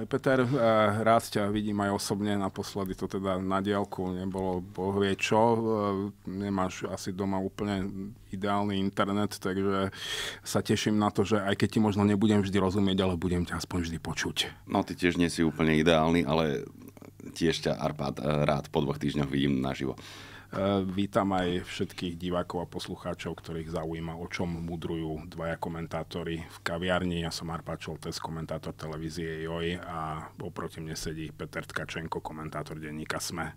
Ahoj Peter, eh, rád ťa vidím aj osobne, naposledy to teda na diálku nebolo bohvie čo, eh, nemáš asi doma úplne ideálny internet, takže sa teším na to, že aj keď ti možno nebudem vždy rozumieť, ale budem ťa aspoň vždy počuť. No ty tiež nie si úplne ideálny, ale tiež ťa Arpad eh, rád po dvoch týždňoch vidím naživo. E, vítam aj všetkých divákov a poslucháčov, ktorých zaujíma, o čom mudrujú dvaja komentátori v kaviarni. Ja som Arpa Čoltes, komentátor televízie JOJ a oproti mne sedí Peter Tkačenko, komentátor denníka SME.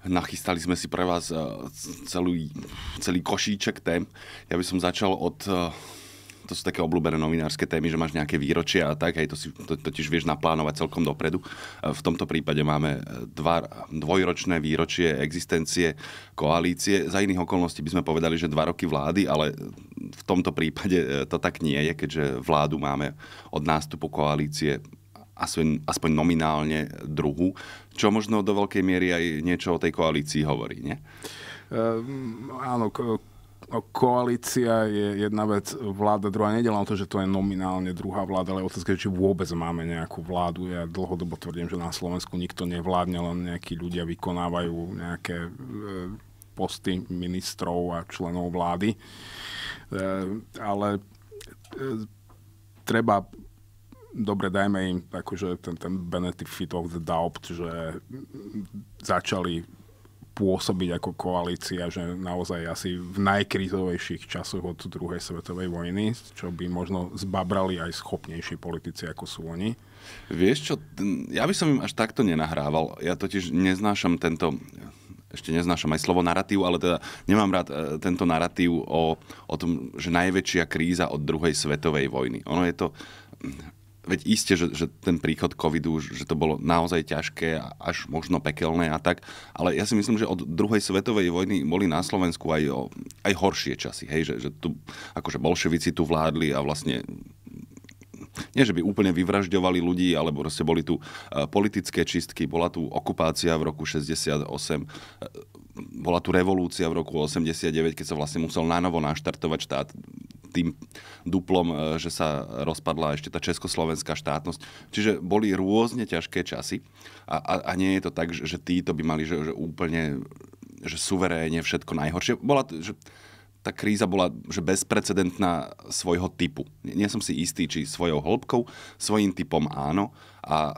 Nachystali sme si pre vás e, celý, celý košíček tém. Ja by som začal od e, to sú také obľúbené novinárske témy, že máš nejaké výročia a tak, aj to si to, totiž vieš naplánovať celkom dopredu. E, v tomto prípade máme e, dva, dvojročné výročie existencie koalície. Za iných okolností by sme povedali, že dva roky vlády, ale v tomto prípade e, to tak nie je, keďže vládu máme od nástupu koalície aspoň, aspoň nominálne druhú, čo možno do veľkej miery aj niečo o tej koalícii hovorí, nie? Um, áno, koalícia je jedna vec, vláda druhá. Nedelá o to, že to je nominálne druhá vláda, ale otázka je, či vôbec máme nejakú vládu. Ja dlhodobo tvrdím, že na Slovensku nikto nevládne, len nejakí ľudia vykonávajú nejaké e, posty ministrov a členov vlády. E, ale e, treba dobre, dajme im akože ten, ten benefit of the doubt, že začali pôsobiť ako koalícia, že naozaj asi v najkrizovejších časoch od druhej svetovej vojny, čo by možno zbabrali aj schopnejší politici ako sú oni. Vieš čo, ja by som im až takto nenahrával. Ja totiž neznášam tento, ešte neznášam aj slovo narratív, ale teda nemám rád e, tento narratív o, o tom, že najväčšia kríza od druhej svetovej vojny. Ono je to veď iste, že, že ten príchod covidu, že to bolo naozaj ťažké a až možno pekelné a tak, ale ja si myslím, že od druhej svetovej vojny boli na Slovensku aj, o, aj horšie časy, hej, že, že tu, akože bolševici tu vládli a vlastne nie, že by úplne vyvražďovali ľudí, alebo proste boli tu eh, politické čistky, bola tu okupácia v roku 68, eh, bola tu revolúcia v roku 89, keď sa vlastne musel na naštartovať štát tým duplom, e, že sa rozpadla ešte tá československá štátnosť. Čiže boli rôzne ťažké časy a, a, a nie je to tak, že, že títo by mali že, že úplne že suveréne všetko najhoršie. Bola, že, tá kríza bola že bezprecedentná svojho typu. Nie som si istý, či svojou hĺbkou, svojím typom áno. A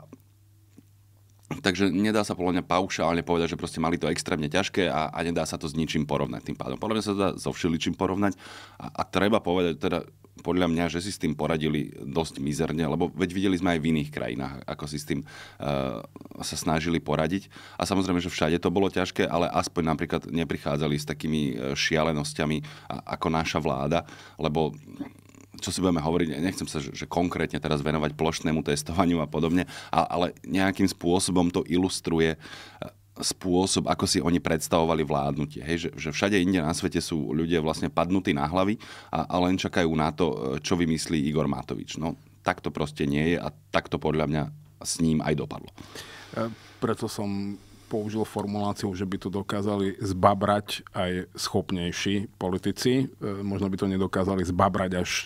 Takže nedá sa podľa mňa paušálne povedať, že proste mali to extrémne ťažké a, a nedá sa to s ničím porovnať tým pádom. Podľa mňa sa to dá so všeličím porovnať a, a treba povedať teda podľa mňa, že si s tým poradili dosť mizerne, lebo veď videli sme aj v iných krajinách, ako si s tým uh, sa snažili poradiť. A samozrejme, že všade to bolo ťažké, ale aspoň napríklad neprichádzali s takými eh, šialenosťami ako naša vláda, lebo čo si budeme hovoriť, nechcem sa že, konkrétne teraz venovať plošnému testovaniu a podobne, ale nejakým spôsobom to ilustruje e, spôsob, ako si oni predstavovali vládnutie. Hej, že, že všade inde na svete sú ľudia vlastne padnutí na hlavy a, a len čakajú na to, e, čo vymyslí Igor Matovič. No, tak to proste nie je a tak to podľa mňa s ním aj dopadlo. E, preto som použil formuláciu, že by to dokázali zbabrať aj schopnejší politici. E, možno by to nedokázali zbabrať až e,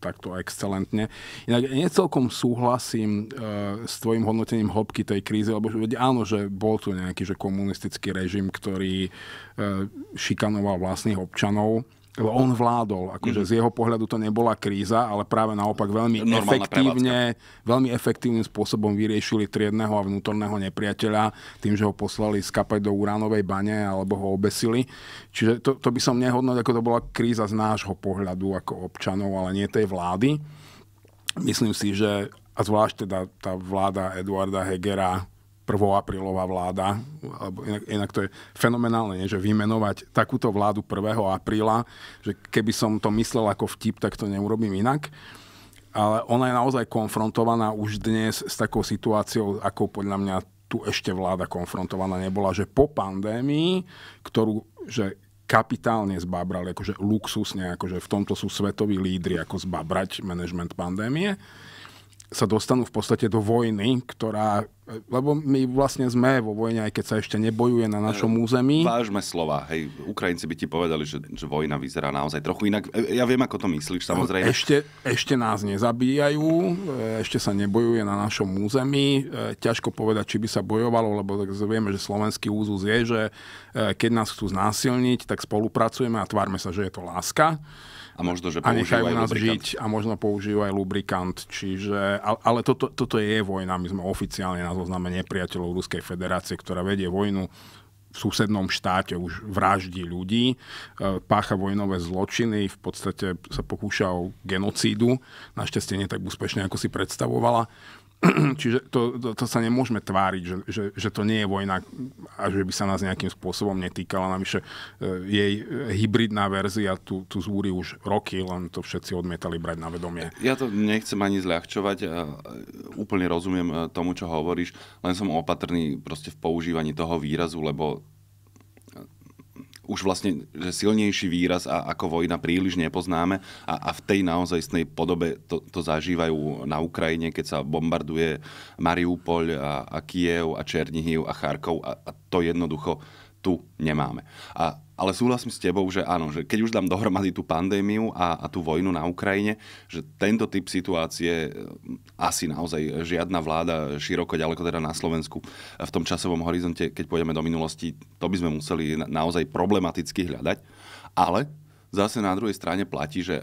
takto excelentne. Inak ja súhlasím e, s tvojim hodnotením hĺbky tej krízy, lebo že, áno, že bol tu nejaký že komunistický režim, ktorý e, šikanoval vlastných občanov lebo on vládol. Akože mm z jeho pohľadu to nebola kríza, ale práve naopak veľmi Normálna efektívne, prevádzka. veľmi efektívnym spôsobom vyriešili triedného a vnútorného nepriateľa tým, že ho poslali skapať do uránovej bane alebo ho obesili. Čiže to, to by som nehodnot, ako to bola kríza z nášho pohľadu ako občanov, ale nie tej vlády. Myslím si, že a zvlášť teda tá vláda Eduarda Hegera 1. vláda, alebo inak, inak to je fenomenálne, nie? že vymenovať takúto vládu 1. apríla, že keby som to myslel ako vtip, tak to neurobím inak. Ale ona je naozaj konfrontovaná už dnes s takou situáciou, ako podľa mňa tu ešte vláda konfrontovaná nebola, že po pandémii, ktorú že kapitálne zbabrali, akože luxusne, akože v tomto sú svetoví lídry, ako zbabrať management pandémie, sa dostanú v podstate do vojny, ktorá lebo my vlastne sme vo vojne, aj keď sa ešte nebojuje na našom e, území. Vážme slova. Hej, Ukrajinci by ti povedali, že, že vojna vyzerá naozaj trochu inak. E, ja viem, ako to myslíš, samozrejme. Ešte, ešte nás nezabíjajú, e, ešte sa nebojuje na našom území. Ťažko povedať, či by sa bojovalo, lebo tak vieme, že slovenský úzus je, že keď nás chcú znásilniť, tak spolupracujeme a tvárme sa, že je to láska a možno, že používajú a nás žiť a možno použijú aj lubrikant. Čiže, ale toto, toto je vojna. My sme oficiálne na zozname nepriateľov Ruskej federácie, ktorá vedie vojnu v susednom štáte už vraždí ľudí, e, pácha vojnové zločiny, v podstate sa pokúša o genocídu, našťastie nie tak úspešne, ako si predstavovala. Čiže to, to, to sa nemôžeme tváriť, že, že, že to nie je vojna a že by sa nás nejakým spôsobom netýkala. Navyše e, jej hybridná verzia tu, tu zúri už roky, len to všetci odmietali brať na vedomie. Ja to nechcem ani zľahčovať, e, úplne rozumiem e, tomu, čo hovoríš, len som opatrný proste v používaní toho výrazu, lebo už vlastne že silnejší výraz a ako vojna príliš nepoznáme a, a v tej naozajstnej podobe to, to zažívajú na Ukrajine, keď sa bombarduje Mariupol a, a Kiev a Černihiv a Charkov a, a to jednoducho tu nemáme. A ale súhlasím s tebou, že áno, že keď už dám dohromady tú pandémiu a, a tú vojnu na Ukrajine, že tento typ situácie eh, asi naozaj žiadna vláda široko ďaleko teda na Slovensku eh, v tom časovom horizonte, keď pôjdeme do minulosti, to by sme museli naozaj problematicky hľadať. Ale zase na druhej strane platí, že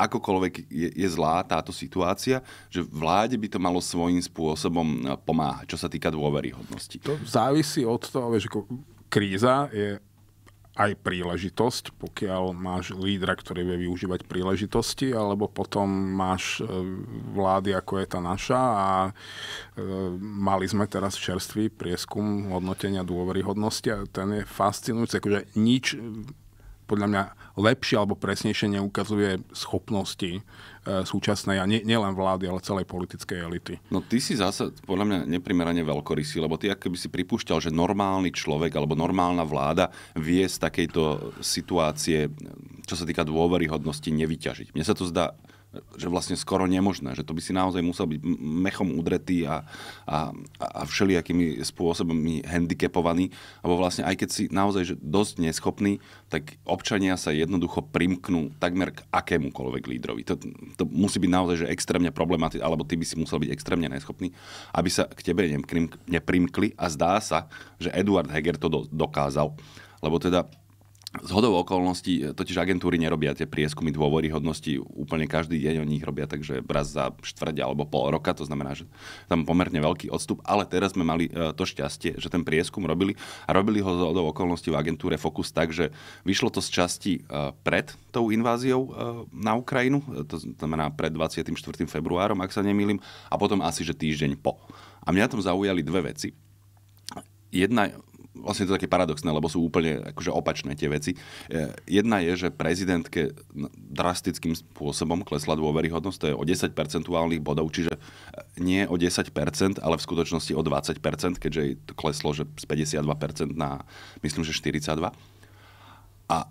akokoľvek je, je zlá táto situácia, že vláde by to malo svojím spôsobom eh, pomáhať, čo sa týka dôveryhodnosti. To závisí od toho, že kríza je aj príležitosť, pokiaľ máš lídra, ktorý vie využívať príležitosti, alebo potom máš e, vlády, ako je tá naša a e, mali sme teraz čerstvý prieskum hodnotenia dôveryhodnosti a ten je fascinujúci, akože nič podľa mňa lepšie alebo presnejšie neukazuje schopnosti e, súčasnej a nie, nielen vlády, ale celej politickej elity. No ty si zase podľa mňa neprimerane veľkorysý, lebo ty akoby si pripúšťal, že normálny človek alebo normálna vláda vie z takejto situácie, čo sa týka dôveryhodnosti, nevyťažiť. Mne sa to zdá že vlastne skoro nemožné, že to by si naozaj musel byť mechom udretý a, a, a všelijakými spôsobmi handicapovaný, alebo vlastne aj keď si naozaj že dosť neschopný, tak občania sa jednoducho primknú takmer k akémukoľvek lídrovi. To, to musí byť naozaj že extrémne problematické, alebo ty by si musel byť extrémne neschopný, aby sa k tebe neprimkli a zdá sa, že Eduard Heger to do, dokázal. Lebo teda z hodou okolností e, totiž agentúry nerobia tie prieskumy hodnosti úplne každý deň, oni ich robia takže raz za štvrť alebo pol roka, to znamená, že tam pomerne veľký odstup, ale teraz sme mali e, to šťastie, že ten prieskum robili a robili ho z hodou okolností v agentúre Focus tak, že vyšlo to z časti e, pred tou inváziou na Ukrajinu, to znamená pred 24. februárom, ak sa nemýlim, a potom asi, že týždeň po. A mňa tam zaujali dve veci. Jedna vlastne to také paradoxné, lebo sú úplne akože opačné tie veci. E, jedna je, že prezidentke drastickým spôsobom klesla dôveryhodnosť, to je o 10 percentuálnych bodov, čiže e, nie o 10 ale v skutočnosti o 20 keďže jej to kleslo že z 52 na myslím, že 42. A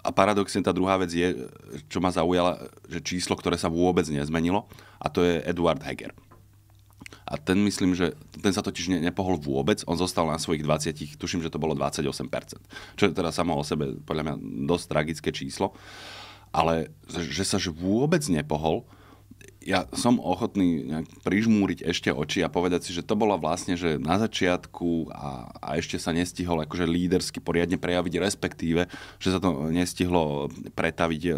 a paradoxne tá druhá vec je, čo ma zaujala, že číslo, ktoré sa vôbec nezmenilo, a to je Eduard Heger a ten myslím, že ten sa totiž ne, nepohol vôbec, on zostal na svojich 20, tuším, že to bolo 28%, čo je teda samo o sebe podľa mňa dosť tragické číslo, ale že sa že vôbec nepohol, ja som ochotný nejak prižmúriť ešte oči a povedať si, že to bola vlastne, že na začiatku a, a ešte sa nestihol akože lídersky poriadne prejaviť, respektíve, že sa to nestihlo pretaviť e,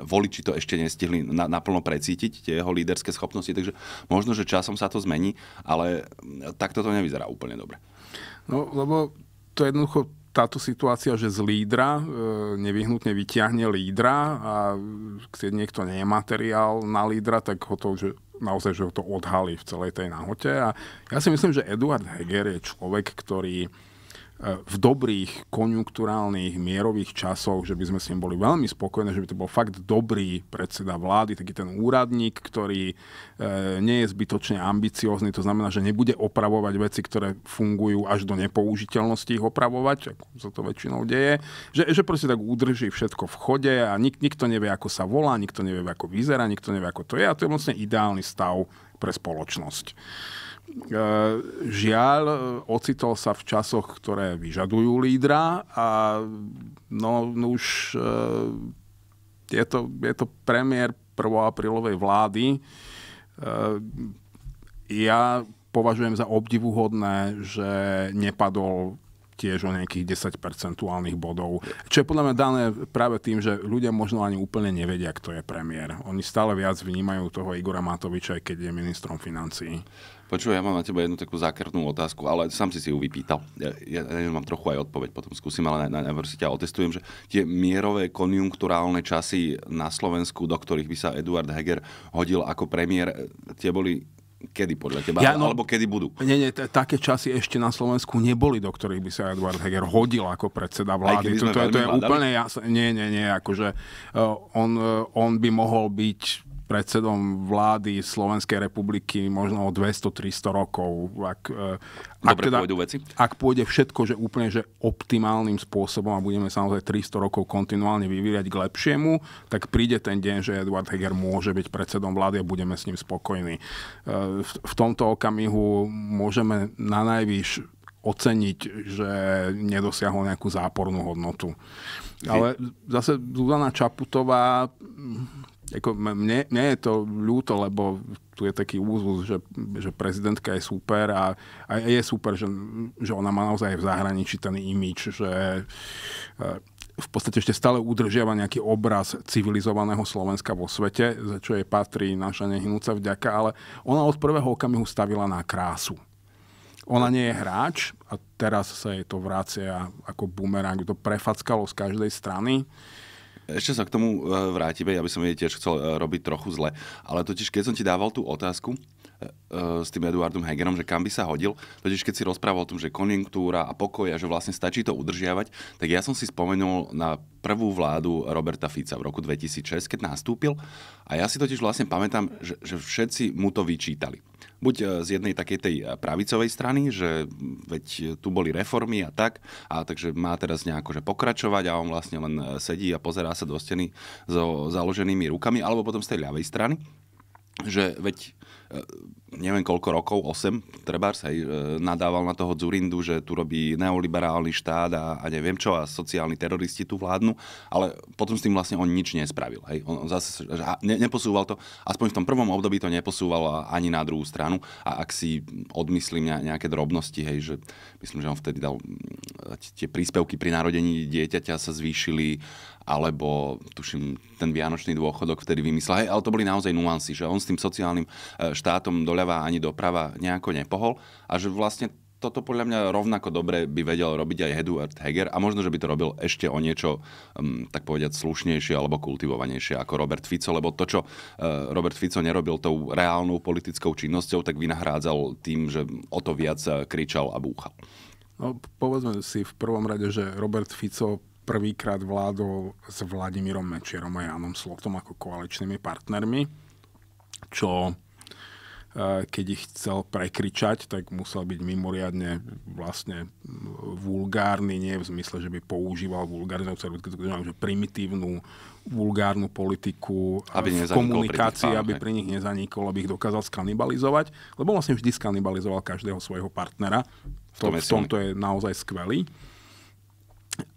voliči to ešte nestihli na, naplno precítiť, tie jeho líderské schopnosti, takže možno, že časom sa to zmení, ale takto to nevyzerá úplne dobre. No, lebo to jednoducho táto situácia, že z lídra e, nevyhnutne vyťahne lídra a keď niekto nie je materiál na lídra, tak ho to že naozaj že ho to odhalí v celej tej nahote. A ja si myslím, že Eduard Heger je človek, ktorý v dobrých konjunkturálnych mierových časoch, že by sme s ním boli veľmi spokojní, že by to bol fakt dobrý predseda vlády, taký ten úradník, ktorý e, nie je zbytočne ambiciózny, to znamená, že nebude opravovať veci, ktoré fungujú až do nepoužiteľnosti ich opravovať, ako sa to väčšinou deje, že, že proste tak udrží všetko v chode a nik, nikto nevie, ako sa volá, nikto nevie, ako vyzerá, nikto nevie, ako to je a to je vlastne ideálny stav pre spoločnosť. E, žiaľ, ocitol sa v časoch, ktoré vyžadujú lídra a no, no už e, je to, je to premiér 1. aprílovej vlády. E, ja považujem za obdivuhodné, že nepadol tiež o nejakých 10 percentuálnych bodov. Čo je podľa mňa dané práve tým, že ľudia možno ani úplne nevedia, kto je premiér. Oni stále viac vnímajú toho Igora Matoviča, aj keď je ministrom financií. Počuj, ja mám na teba jednu takú zákernú otázku, ale sám si si ju vypýtal. Ja, ja mám trochu aj odpoveď, potom skúsim, ale najprv si ťa otestujem, že tie mierové konjunkturálne časy na Slovensku, do ktorých by sa Eduard Heger hodil ako premiér, tie boli kedy podľa teba, ja, no, alebo kedy budú? Nie, nie, t- také časy ešte na Slovensku neboli, do ktorých by sa Eduard Heger hodil ako predseda vlády. To, to, to je úplne jasné. Nie, nie, nie, akože uh, on, uh, on by mohol byť predsedom vlády Slovenskej republiky možno o 200-300 rokov. Ak, e, ak, Dobre teda, pôjdu veci. ak pôjde všetko že úplne že optimálnym spôsobom a budeme samozrejme 300 rokov kontinuálne vyvíjať k lepšiemu, tak príde ten deň, že Eduard Heger môže byť predsedom vlády a budeme s ním spokojní. E, v, v tomto okamihu môžeme na najvyš oceniť, že nedosiahol nejakú zápornú hodnotu. Ale zase Zuzana Čaputová Jako mne, mne je to ľúto, lebo tu je taký úzus, že, že prezidentka je super a, a je super, že, že ona má naozaj v zahraničí ten imič, že e, v podstate ešte stále udržiava nejaký obraz civilizovaného Slovenska vo svete, za čo jej patrí naša nehnúca vďaka, ale ona od prvého okamihu stavila na krásu. Ona nie je hráč a teraz sa jej to vracia ako bumerang. To prefackalo z každej strany ešte sa k tomu e, vrátime, ja by som jej tiež chcel e, robiť trochu zle. Ale totiž, keď som ti dával tú otázku e, s tým Eduardom Hegerom, že kam by sa hodil, totiž keď si rozprával o tom, že konjunktúra a pokoj a že vlastne stačí to udržiavať, tak ja som si spomenul na prvú vládu Roberta Fica v roku 2006, keď nastúpil a ja si totiž vlastne pamätám, že, že všetci mu to vyčítali buď e, z jednej takej tej e, pravicovej strany, že veď tu boli reformy a tak, a takže má teraz nejako že pokračovať a on vlastne len e, sedí a pozerá sa do steny so založenými rukami, alebo potom z tej ľavej strany, že veď Eh, neviem koľko rokov, 8, sa aj nadával na toho Zurindu, že tu robí neoliberálny štát a, a neviem čo, a sociálni teroristi tu vládnu, ale potom s tým vlastne on nič nespravil. Hej. On zase, ne, neposúval to, aspoň v tom prvom období to neposúval ani na druhú stranu a ak si odmyslím nejaké drobnosti, hej, že myslím, že on vtedy dal mm, tie príspevky pri narodení dieťaťa sa zvýšili alebo tuším, ten vianočný dôchodok vtedy vymyslel. Hej, ale to boli naozaj nuancy, že on s tým sociálnym eh, štátom doľava ani doprava nejako nepohol a že vlastne toto podľa mňa rovnako dobre by vedel robiť aj Eduard Heger a možno, že by to robil ešte o niečo, um, tak povedať, slušnejšie alebo kultivovanejšie ako Robert Fico, lebo to, čo uh, Robert Fico nerobil tou reálnou politickou činnosťou, tak vynahrádzal tým, že o to viac e, kričal a búchal. No, povedzme si v prvom rade, že Robert Fico prvýkrát vládol s Vladimírom Mečierom a Jánom Slotom ako koaličnými partnermi, čo keď ich chcel prekričať, tak musel byť mimoriadne vlastne vulgárny, nie v zmysle, že by používal vulgárnu, že primitívnu vulgárnu politiku e, aby v komunikácii, pri aby pri nich nezanikol, aby ich dokázal skanibalizovať, lebo vlastne vždy skanibalizoval každého svojho partnera. v, tom v tomto je naozaj skvelý.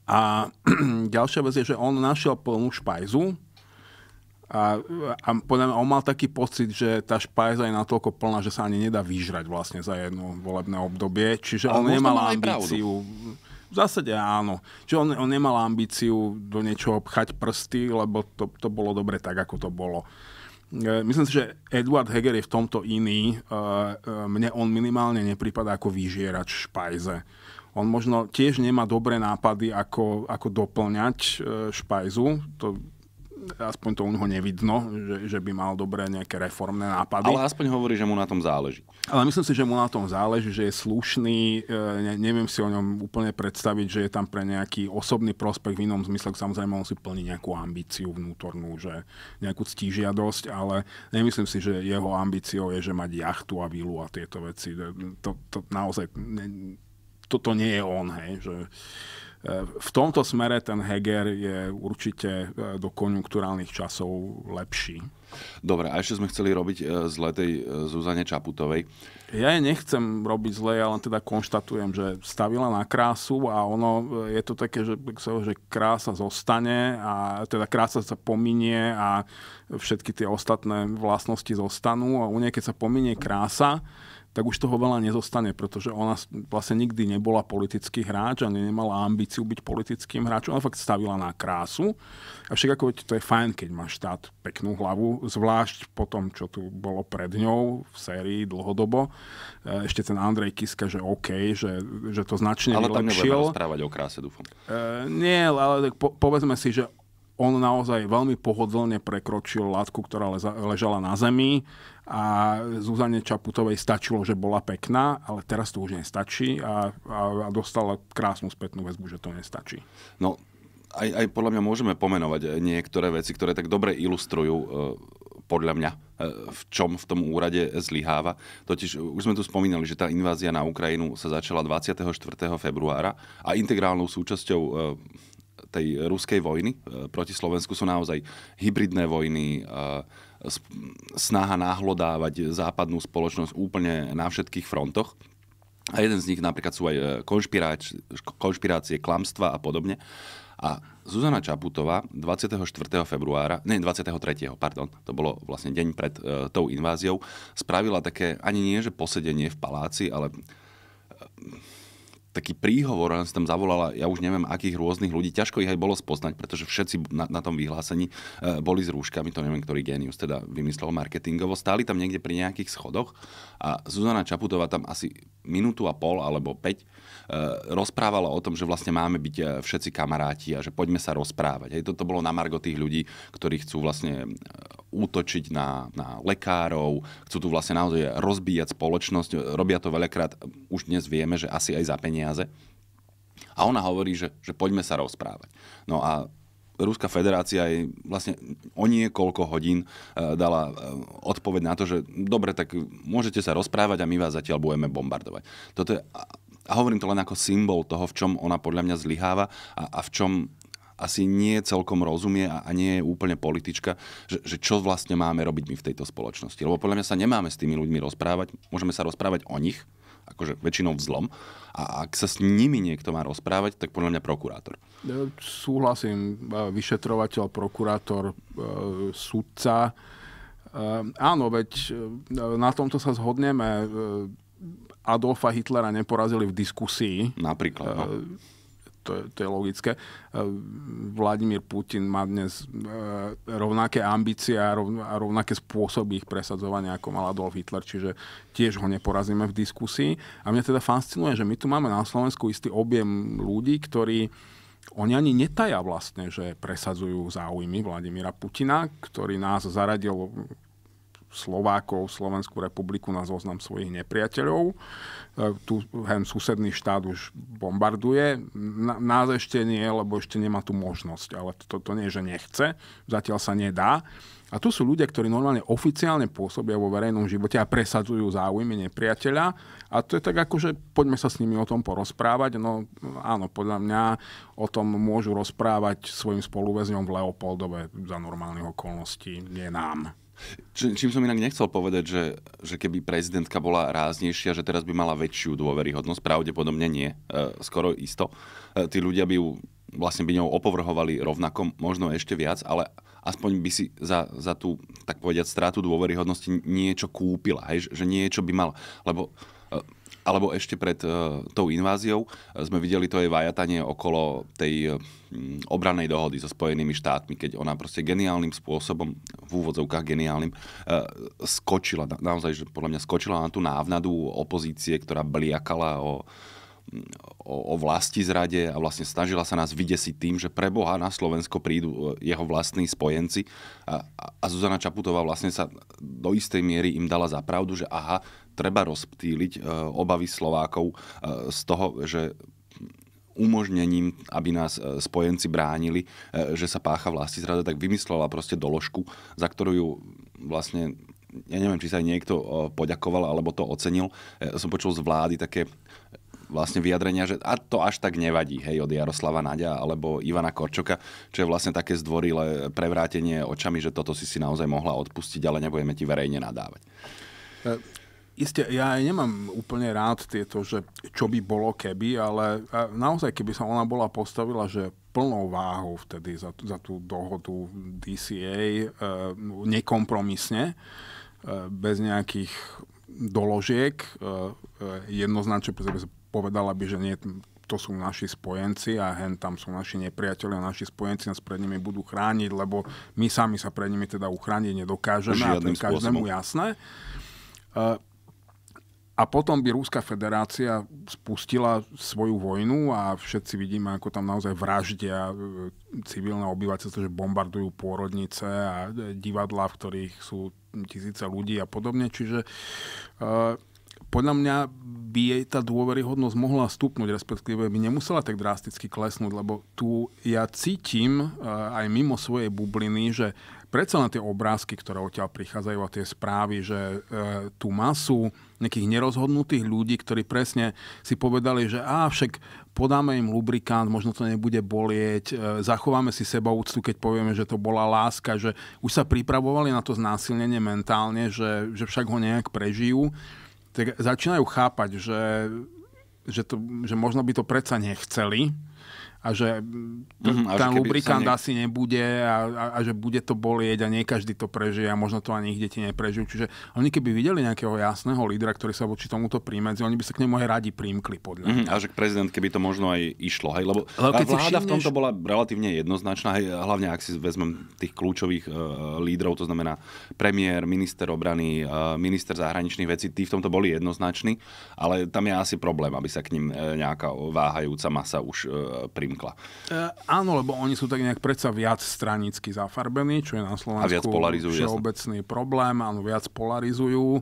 A ďalšia vec je, že on našiel plnú špajzu, a, a podľa mňa on mal taký pocit, že tá špajza je natoľko plná, že sa ani nedá vyžrať vlastne za jedno volebné obdobie. Čiže Ale on nemal ambíciu. V zásade áno. Čiže on, on nemal ambíciu do niečoho pchať prsty, lebo to, to bolo dobre tak, ako to bolo. E, myslím si, že Edward Heger je v tomto iný. E, e, mne on minimálne nepripadá ako vyžierač špajze. On možno tiež nemá dobré nápady, ako, ako doplňať špajzu. To aspoň to u neho nevidno, že, že by mal dobré nejaké reformné nápady. Ale aspoň hovorí, že mu na tom záleží. Ale myslím si, že mu na tom záleží, že je slušný, e, ne, neviem si o ňom úplne predstaviť, že je tam pre nejaký osobný prospekt v inom zmysle, samozrejme on si plní nejakú ambíciu vnútornú, že nejakú ctížiadosť, ale nemyslím si, že jeho ambíciou je, že mať jachtu a vilu a tieto veci. To, to naozaj, ne, toto nie je on, hej, že v tomto smere ten Heger je určite e, do konjunkturálnych časov lepší. Dobre, a ešte sme chceli robiť e, zle tej e, Zuzane Čaputovej. Ja nechcem robiť zle, ja len teda konštatujem, že stavila na krásu a ono je to také, že, že krása zostane a teda krása sa pominie a všetky tie ostatné vlastnosti zostanú a u nej, keď sa pominie krása, tak už toho veľa nezostane, pretože ona vlastne nikdy nebola politický hráč a nemala ambíciu byť politickým hráčom. Ona fakt stavila na krásu. A však ako to je fajn, keď má štát peknú hlavu, zvlášť po tom, čo tu bolo pred ňou v sérii dlhodobo. E, ešte ten Andrej Kiska, že OK, že, že to značne ale vylepšil. Ale tam nebudeme rozprávať o kráse, dúfam. E, nie, ale po, povedzme si, že on naozaj veľmi pohodlne prekročil látku, ktorá leza, ležala na zemi a Zuzane Čaputovej stačilo, že bola pekná, ale teraz to už nestačí a, a, a dostala krásnu spätnú väzbu, že to nestačí. No, aj, aj podľa mňa môžeme pomenovať eh, niektoré veci, ktoré tak dobre ilustrujú eh, podľa mňa, eh, v čom v tom úrade zlyháva. Totiž už sme tu spomínali, že tá invázia na Ukrajinu sa začala 24. februára a integrálnou súčasťou tej ruskej vojny e, proti Slovensku sú naozaj hybridné vojny, e, snaha náhlodávať západnú spoločnosť úplne na všetkých frontoch. A jeden z nich napríklad sú aj e, konšpirácie, klamstva a podobne. A Zuzana Čaputová 24. februára, ne 23. pardon, to bolo vlastne deň pred e, tou inváziou, spravila také, ani nie že posedenie v paláci, ale taký príhovor, ona si tam zavolala, ja už neviem akých rôznych ľudí, ťažko ich aj bolo spoznať, pretože všetci na, na tom vyhlásení e, boli s rúškami, to neviem, ktorý genius teda vymyslel marketingovo, stáli tam niekde pri nejakých schodoch a Zuzana Čaputová tam asi minútu a pol alebo 5 Eh, rozprávala o tom, že vlastne máme byť eh, všetci kamaráti a že poďme sa rozprávať. Hej, toto bolo na margo tých ľudí, ktorí chcú vlastne eh, útočiť na, na lekárov, chcú tu vlastne naozaj rozbíjať spoločnosť, robia to veľakrát, už dnes vieme, že asi aj za peniaze. A ona hovorí, že, že poďme sa rozprávať. No a Ruská federácia aj vlastne o niekoľko hodín dala odpoveď na to, že dobre, tak môžete sa rozprávať a my vás zatiaľ budeme bombardovať. Toto je a hovorím to len ako symbol toho, v čom ona podľa mňa zlyháva a, a v čom asi nie celkom rozumie a, a nie je úplne politička, že, že čo vlastne máme robiť my v tejto spoločnosti. Lebo podľa mňa sa nemáme s tými ľuďmi rozprávať, môžeme sa rozprávať o nich, akože väčšinou vzlom. A ak sa s nimi niekto má rozprávať, tak podľa mňa prokurátor. Súhlasím, e, vyšetrovateľ, prokurátor, e, sudca. E, áno, veď na tomto sa zhodneme. Adolfa Hitlera neporazili v diskusii. Napríklad. No. Eh, to, je, to je logické. Eh, Vladimír Putin má dnes eh, rovnaké ambície a rovnaké spôsoby ich presadzovania, ako mal Adolf Hitler, čiže tiež ho neporazíme v diskusii. A mňa teda fascinuje, že my tu máme na Slovensku istý objem ľudí, ktorí oni ani netaja vlastne, že presadzujú záujmy Vladimíra Putina, ktorý nás zaradil Slovákov, Slovenskú republiku na zoznam svojich nepriateľov. E, tu hen susedný štát už bombarduje. nás ešte nie, lebo ešte nemá tú možnosť, ale toto to, to nie, že nechce, zatiaľ sa nedá. A to sú ľudia, ktorí normálne oficiálne pôsobia vo verejnom živote a presadzujú záujmy nepriateľa. A to je tak ako, že poďme sa s nimi o tom porozprávať. No áno, podľa mňa o tom môžu rozprávať svojim spoluväzňom v Leopoldove za normálnych okolností, nie nám. Či, čím som inak nechcel povedať, že, že keby prezidentka bola ráznejšia, že teraz by mala väčšiu dôveryhodnosť, pravdepodobne nie, e, skoro isto. E, tí ľudia by ju vlastne by ňou opovrhovali rovnako, možno ešte viac, ale aspoň by si za, za tú, tak povediať, strátu dôveryhodnosti niečo kúpila, hej? že niečo by mal. Lebo eh, alebo ešte pred uh, tou inváziou eh, sme videli to jej vajatanie okolo tej uh, mm, obranej dohody so Spojenými štátmi, keď ona proste geniálnym spôsobom, v úvodzovkách geniálnym, uh, skočila, naozaj, že podľa mňa skočila na tú návnadu opozície, ktorá bliakala o uh, o, o vlasti zrade a vlastne snažila sa nás vydesiť tým, že pre Boha na Slovensko prídu e, jeho vlastní spojenci. A, a Zuzana Čaputová vlastne sa do istej miery im dala za pravdu, že aha, treba rozptýliť e, obavy Slovákov e, z toho, že umožnením, aby nás spojenci bránili, že sa pácha vlasti zrada, tak vymyslela proste doložku, za ktorú ju vlastne ja neviem, či sa aj niekto poďakoval alebo to ocenil. Som počul z vlády také vlastne vyjadrenia, že a to až tak nevadí, hej, od Jaroslava Nadia alebo Ivana Korčoka, čo je vlastne také zdvorilé prevrátenie očami, že toto si si naozaj mohla odpustiť, ale nebudeme ti verejne nadávať. E- Isté, ja nemám úplne rád tieto, že čo by bolo keby, ale e, naozaj, keby sa ona bola postavila, že plnou váhou vtedy za, za tú dohodu DCA e, nekompromisne, e, bez nejakých doložiek, e, e jednoznačne, pretože povedala by, že nie, to sú naši spojenci a hen tam sú naši nepriatelia, naši spojenci nás pred nimi budú chrániť, lebo my sami sa pred nimi teda uchrániť nedokážeme Žiadnym a to je každému spôsobom. jasné. Eh, a potom by Ruská federácia spustila svoju vojnu a všetci vidíme, ako tam naozaj vraždia eh, civilné obyvateľstvo, že bombardujú pôrodnice a eh, divadlá, v ktorých sú tisíce ľudí a podobne. Čiže uh, podľa mňa by jej tá dôveryhodnosť mohla stupnúť, respektíve by nemusela tak drasticky klesnúť, lebo tu ja cítim e, aj mimo svojej bubliny, že predsa na tie obrázky, ktoré odtiaľ prichádzajú a tie správy, že e, tú masu nejakých nerozhodnutých ľudí, ktorí presne si povedali, že á, však podáme im lubrikant, možno to nebude bolieť, e, zachováme si seba úctu, keď povieme, že to bola láska, že už sa pripravovali na to znásilnenie mentálne, že, že však ho nejak prežijú tak začínajú chápať, že, že, to, že možno by to predsa nechceli, a že t- mm, ten lubrikant ne... asi nebude a, a, a že bude to bolieť a nie každý to prežije a možno to ani ich deti neprežijú. Čiže oni keby videli nejakého jasného lídra, ktorý sa voči tomuto prímedzi, oni by sa k nemu aj radi prímkli podľa mm-hmm, a že prezident, keby to možno aj išlo. Hej? Lebo, Lebo keď vláda všimneš... v tomto bola relatívne jednoznačná, hej, hlavne ak si vezmem tých kľúčových uh, lídrov, to znamená premiér, minister obrany, uh, minister zahraničných vecí, tí v tomto boli jednoznační, ale tam je asi problém, aby sa k ním e, nejaká váhajúca masa už uh, prim Hinkla. E, áno, lebo oni sú tak nejak predsa viac stranicky zafarbení, čo je na Slovensku a viac polarizujú, všeobecný jasne. problém. Áno, viac polarizujú. E,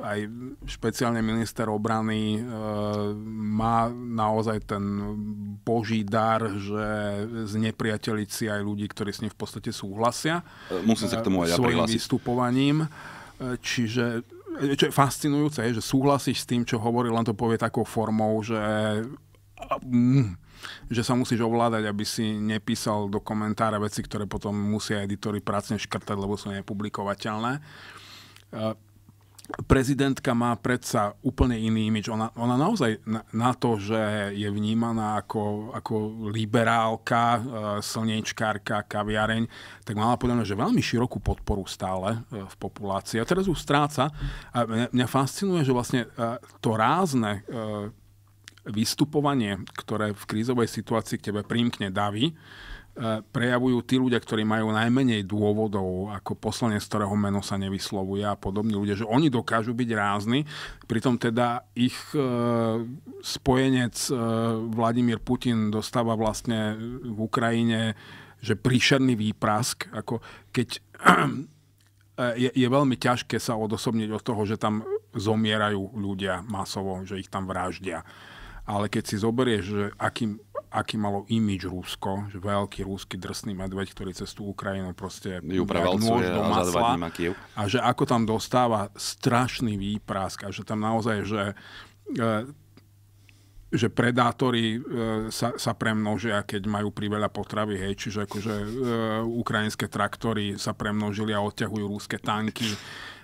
aj špeciálne minister obrany e, má naozaj ten boží dar, že znepriateliť si aj ľudí, ktorí s ním v podstate súhlasia. E, musím sa k tomu aj ja e, Svojim vystupovaním. E, čiže čo je fascinujúce, je, že súhlasíš s tým, čo hovorí, len to povie takou formou, že Mm, že sa musíš ovládať, aby si nepísal do komentára veci, ktoré potom musia editori prácne škrtať, lebo sú nepublikovateľné. E, prezidentka má predsa úplne iný imič. Ona, ona naozaj na, na to, že je vnímaná ako, ako liberálka, e, slnečkárka, kaviareň, tak mala podľa mňa, že veľmi širokú podporu stále e, v populácii. A teraz ju stráca. A mňa, mňa fascinuje, že vlastne to rázne vystupovanie, ktoré v krízovej situácii k tebe prímkne davy, e, prejavujú tí ľudia, ktorí majú najmenej dôvodov, ako poslanec, ktorého meno sa nevyslovuje a podobní ľudia, že oni dokážu byť rázni, pritom teda ich e, spojenec e, Vladimír Putin dostáva vlastne v Ukrajine že príšerný výprask, ako keď je, je veľmi ťažké sa odosobniť od toho, že tam zomierajú ľudia masovo, že ich tam vraždia. Ale keď si zoberieš, že aký, aký malo imič Rusko, že veľký rúsky drsný medveď, ktorý cez tú Ukrajinu proste ju nôž do masla a že ako tam dostáva strašný výprask a že tam naozaj, že e, že predátori e, sa, sa premnožia, keď majú priveľa potravy, hej, čiže akože e, ukrajinské traktory sa premnožili a odťahujú rúske tanky.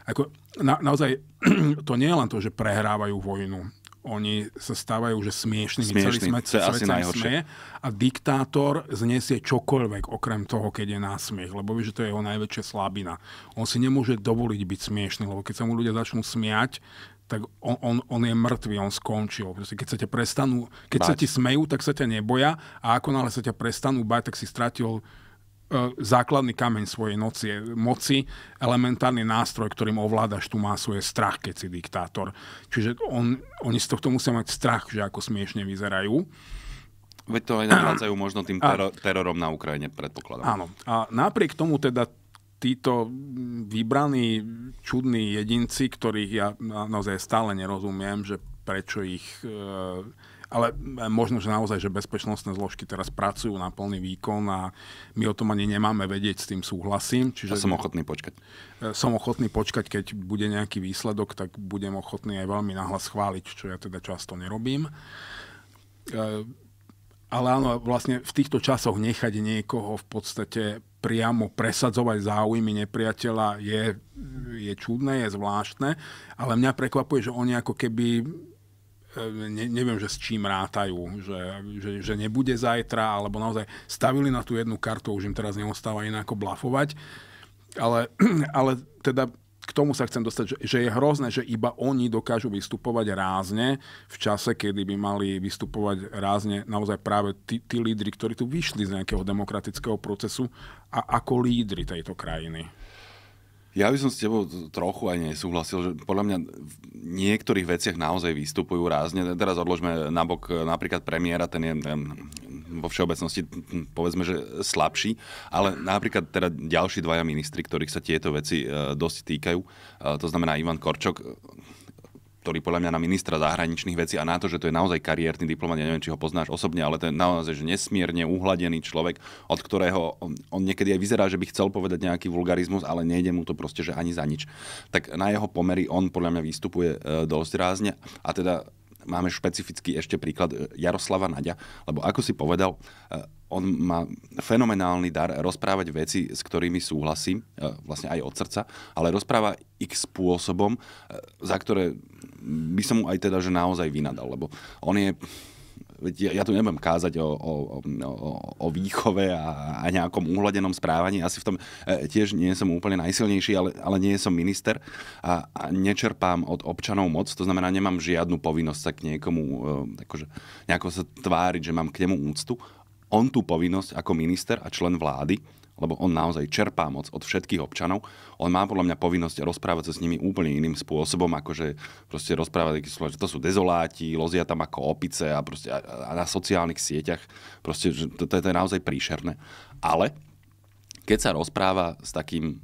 Ako, na, naozaj to nie je len to, že prehrávajú vojnu, oni sa stávajú, že smiešnými. Smiešný, celý smet, to je asi najhoršie. Smie. a diktátor znesie čokoľvek okrem toho, keď je násmiech, lebo vie, že to je jeho najväčšia slabina. On si nemôže dovoliť byť smiešný, lebo keď sa mu ľudia začnú smiať, tak on, on, on je mŕtvý, on skončil. Proste keď sa prestanú, keď sa ti smejú, tak sa ťa neboja a ako náhle sa ťa prestanú bať, tak si stratil E, základný kameň svojej noci, moci, elementárny nástroj, ktorým ovládaš tú masu, je strach, keď si diktátor. Čiže on, oni z tohto musia mať strach, že ako smiešne vyzerajú. Veď to aj navádzajú možno tým teror, terorom na Ukrajine, predpokladám. Áno. A napriek tomu teda títo vybraní čudní jedinci, ktorých ja naozaj stále nerozumiem, že prečo ich... E, ale možno, že naozaj, že bezpečnostné zložky teraz pracujú na plný výkon a my o tom ani nemáme vedieť, s tým súhlasím. Čiže... Ja som ochotný počkať. E, som ochotný počkať, keď bude nejaký výsledok, tak budem ochotný aj veľmi nahlas chváliť, čo ja teda často nerobím. E, ale áno, vlastne v týchto časoch nechať niekoho v podstate priamo presadzovať záujmy nepriateľa je, je čudné, je zvláštne, ale mňa prekvapuje, že oni ako keby E, ne, neviem, že s čím rátajú, že, že, že nebude zajtra, alebo naozaj stavili na tú jednu kartu, už im teraz neostáva iné ako blafovať. Ale, ale teda k tomu sa chcem dostať, že, že je hrozné, že iba oni dokážu vystupovať rázne v čase, kedy by mali vystupovať rázne naozaj práve tí, tí lídry, ktorí tu vyšli z nejakého demokratického procesu a ako lídry tejto krajiny. Ja by som s tebou trochu aj nesúhlasil, že podľa mňa v niektorých veciach naozaj vystupujú rázne. Teraz odložme nabok e, napríklad premiéra, ten je vo všeobecnosti povedzme, že slabší, ale napríklad teda ďalší dvaja ministri, ktorých sa tieto veci e, dosť týkajú, e, to znamená Ivan Korčok, ktorý podľa mňa na ministra zahraničných vecí a na to, že to je naozaj kariérny diplomat, ja neviem, či ho poznáš osobne, ale to je naozaj že nesmierne uhladený človek, od ktorého on, on niekedy aj vyzerá, že by chcel povedať nejaký vulgarizmus, ale nejde mu to proste, že ani za nič. Tak na jeho pomery on podľa mňa vystupuje e, dosť rázne a teda máme špecifický ešte príklad e, Jaroslava Naďa, lebo ako si povedal, e, on má fenomenálny dar rozprávať veci, s ktorými súhlasím, e, vlastne aj od srdca, ale rozpráva ich spôsobom, za ktoré by som mu aj teda, že naozaj vynadal, lebo on je ja, ja tu nebudem kázať o, o, o, o výchove a, a nejakom uhladenom správaní. Asi v tom e, tiež nie som úplne najsilnejší, ale, ale nie som minister a, a nečerpám od občanov moc. To znamená, nemám žiadnu povinnosť sa k niekomu e, akože, nejako sa tváriť, že mám k nemu úctu. On tú povinnosť ako minister a člen vlády lebo on naozaj čerpá moc od všetkých občanov, on má podľa mňa povinnosť rozprávať sa s nimi úplne iným spôsobom, že proste rozprávať že to sú dezoláti, lozia tam ako opice a, proste, a, na sociálnych sieťach, proste že to, to, to je naozaj príšerné. Ale keď sa rozpráva s takým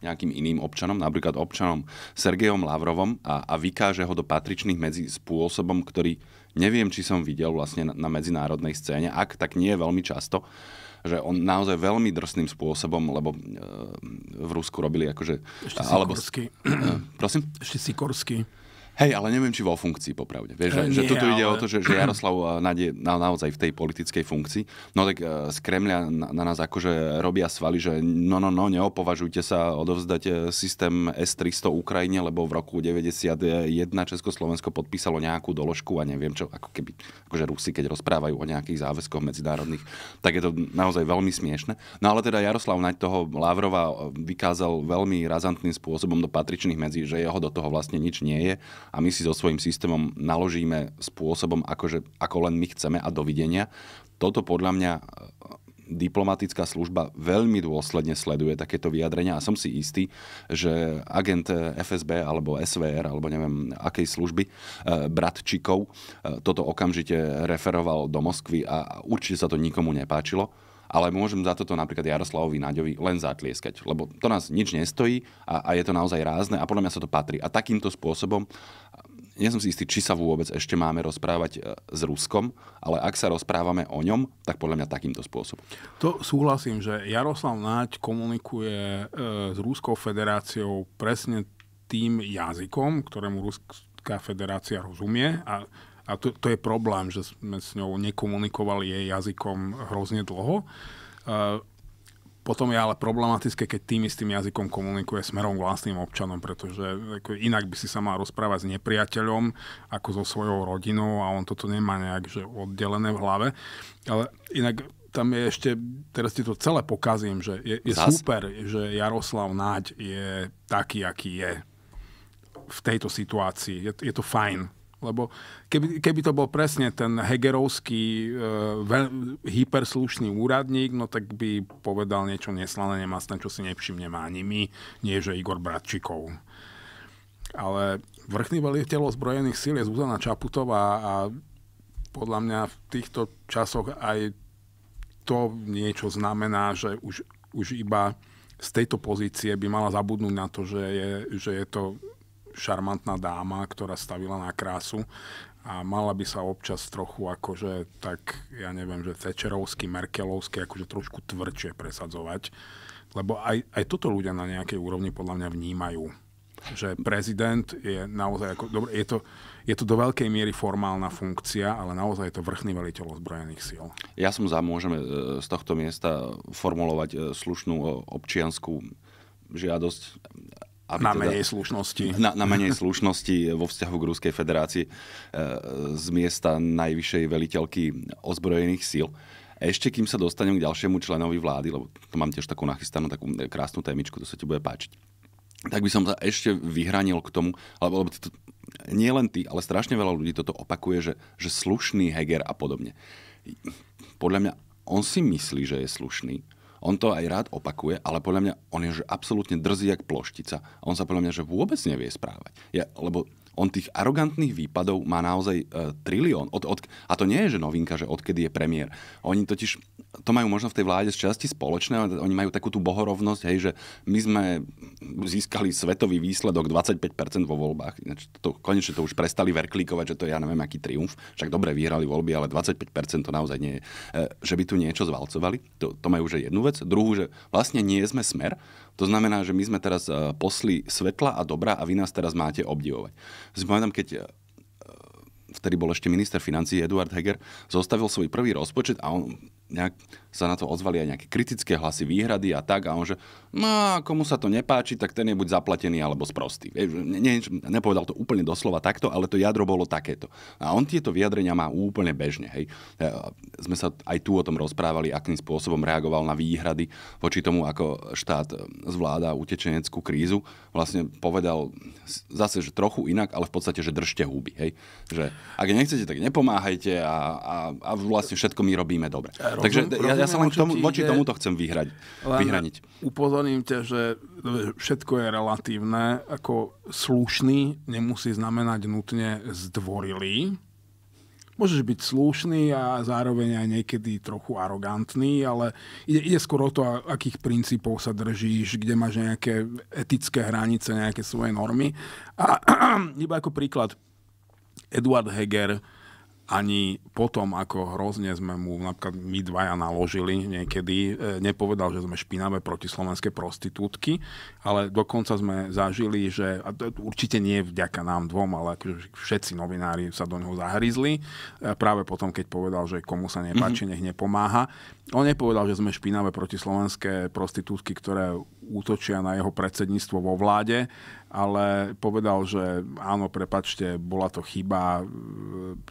nejakým iným občanom, napríklad občanom Sergejom Lavrovom a, a vykáže ho do patričných medzi spôsobom, ktorý neviem, či som videl vlastne na, na medzinárodnej scéne, ak tak nie je veľmi často, že on naozaj veľmi drsným spôsobom, lebo e, v Rusku robili akože... Ešte alebo, Prosím? Ešte Sikorsky. Hej, ale neviem, či vo funkcii popravde. Vieš, že, nie, že toto ale... ide o to, že, že Jaroslav nájde na, naozaj v tej politickej funkcii, no tak e, z Kremľa na, na nás akože robia svaly, že no, no, no, neopovažujte sa odovzdať e, systém S-300 Ukrajine, lebo v roku 91 Československo podpísalo nejakú doložku a neviem čo, ako keby akože Rusi, keď rozprávajú o nejakých záväzkoch medzinárodných, tak je to naozaj veľmi smiešne. No ale teda Jaroslav Naď toho Lavrova vykázal veľmi razantným spôsobom do patričných medzí, že jeho do toho vlastne nič nie je a my si so svojím systémom naložíme spôsobom, akože, ako len my chceme a dovidenia. Toto podľa mňa e, diplomatická služba veľmi dôsledne sleduje takéto vyjadrenia a som si istý, že agent e, FSB alebo SVR alebo neviem akej služby e, Bratčikov toto okamžite referoval do Moskvy a určite sa to nikomu nepáčilo ale môžem za toto napríklad Jaroslavovi Náďovi len zatlieskať, lebo to nás nič nestojí a, a je to naozaj rázne a podľa mňa sa to patrí. A takýmto spôsobom, nie som si istý, či sa vôbec ešte máme rozprávať e, s Ruskom, ale ak sa rozprávame o ňom, tak podľa mňa takýmto spôsobom. To súhlasím, že Jaroslav Náď komunikuje e, s Ruskou federáciou presne tým jazykom, ktorému Ruská federácia rozumie a a to, to je problém, že sme s ňou nekomunikovali jej jazykom hrozne dlho. E, potom je ale problematické, keď tým istým jazykom komunikuje smerom vlastným občanom, pretože ako inak by si sa mal rozprávať s nepriateľom ako so svojou rodinou a on toto nemá nejak že oddelené v hlave. Ale inak tam je ešte, teraz ti to celé pokazím, že je, je super, že Jaroslav Náď je taký, aký je v tejto situácii. Je, je to fajn. Lebo keby, keby to bol presne ten hegerovský e, veľ, hyperslušný úradník, no tak by povedal niečo neslané, nemastné, čo si nevšimneme ani my, nie že Igor Bratčikov. Ale vrchný veliteľ ozbrojených síl je Zuzana Čaputová a podľa mňa v týchto časoch aj to niečo znamená, že už, už iba z tejto pozície by mala zabudnúť na to, že je, že je to šarmantná dáma, ktorá stavila na krásu a mala by sa občas trochu akože tak, ja neviem, že Tečerovsky, Merkelovský, akože trošku tvrdšie presadzovať. Lebo aj, aj toto ľudia na nejakej úrovni podľa mňa vnímajú. Že prezident je naozaj ako, dobre, je to, je to do veľkej miery formálna funkcia, ale naozaj je to vrchný veliteľ ozbrojených síl. Ja som za, môžeme e, z tohto miesta formulovať e, slušnú e, občianskú žiadosť aby na teda, menej slušnosti. Na, na menej slušnosti vo vzťahu k Ruskej federácii e, z miesta najvyššej veliteľky ozbrojených síl. Ešte kým sa dostanem k ďalšiemu členovi vlády, lebo to mám tiež takú nachystanú, takú krásnu témičku, to sa ti bude páčiť, tak by som sa ešte vyhranil k tomu, lebo, lebo to, nie len ty, ale strašne veľa ľudí toto opakuje, že, že slušný Heger a podobne. Podľa mňa on si myslí, že je slušný, on to aj rád opakuje, ale podľa mňa on je že absolútne drzý jak ploštica. on sa podľa mňa že vôbec nevie správať. Ja, lebo on tých arogantných výpadov má naozaj e, trilión. Od, od, a to nie je že novinka, že odkedy je premiér. Oni totiž to majú možno v tej vláde z časti spoločné, oni majú takú tú bohorovnosť, hej, že my sme získali svetový výsledok 25% vo voľbách. Ináč to, konečne to už prestali verklíkovať, že to je, ja neviem, aký triumf. Však dobre vyhrali voľby, ale 25% to naozaj nie je. E, že by tu niečo zvalcovali, to, to majú už jednu vec. Druhú, že vlastne nie sme smer, to znamená, že my sme teraz e, posli svetla a dobra a vy nás teraz máte obdivovať. Zpomínam, keď e, vtedy bol ešte minister financí Eduard Heger, zostavil svoj prvý rozpočet a on nejak sa na to ozvali aj nejaké kritické hlasy, výhrady a tak. A on že, no komu sa to nepáči, tak ten je buď zaplatený alebo sprostý. Ne, ne, nepovedal to úplne doslova takto, ale to jadro bolo takéto. A on tieto vyjadrenia má úplne bežne. Hej. E, sme sa aj tu o tom rozprávali, akým spôsobom reagoval na výhrady voči tomu, ako štát e, zvláda utečeneckú krízu. Vlastne povedal zase, že trochu inak, ale v podstate, že držte húby. Hej. Že ak nechcete, tak nepomáhajte a, a, a vlastne všetko my robíme dobre. Rozum, Takže rozumiem, ja, ja sa len tomu, voči ide, tomuto chcem vyhrať, vyhraniť. Upozorním ťa, že všetko je relatívne. Ako slušný nemusí znamenať nutne zdvorilý. Môžeš byť slušný a zároveň aj niekedy trochu arogantný, ale ide, ide skôr o to, akých princípov sa držíš, kde máš nejaké etické hranice, nejaké svoje normy. A iba ako príklad, Eduard Heger, ani potom, ako hrozne sme mu napríklad my dvaja naložili niekedy, e, nepovedal, že sme špinavé slovenské prostitútky, ale dokonca sme zažili, že a to určite nie vďaka nám dvom, ale akože všetci novinári sa do neho zahrizli, e, práve potom, keď povedal, že komu sa nepáči, mhm. nech nepomáha. On nepovedal, že sme špinavé slovenské prostitútky, ktoré útočia na jeho predsedníctvo vo vláde, ale povedal, že áno, prepačte, bola to chyba, e,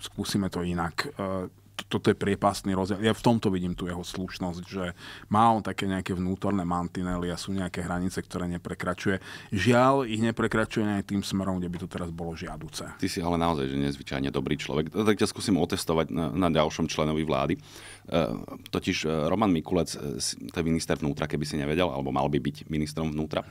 skúsime to inak. E, toto je priepasný rozdiel. Ja v tomto vidím tú jeho slušnosť, že má on také nejaké vnútorné mantinely a sú nejaké hranice, ktoré neprekračuje. Žiaľ, ich neprekračuje aj tým smerom, kde by to teraz bolo žiaduce. Ty si ale naozaj že nezvyčajne dobrý človek. No, tak ťa skúsim otestovať na, na ďalšom členovi vlády. E, totiž e, Roman Mikulec, to je minister vnútra, keby si nevedel, alebo mal by byť ministrom vnútra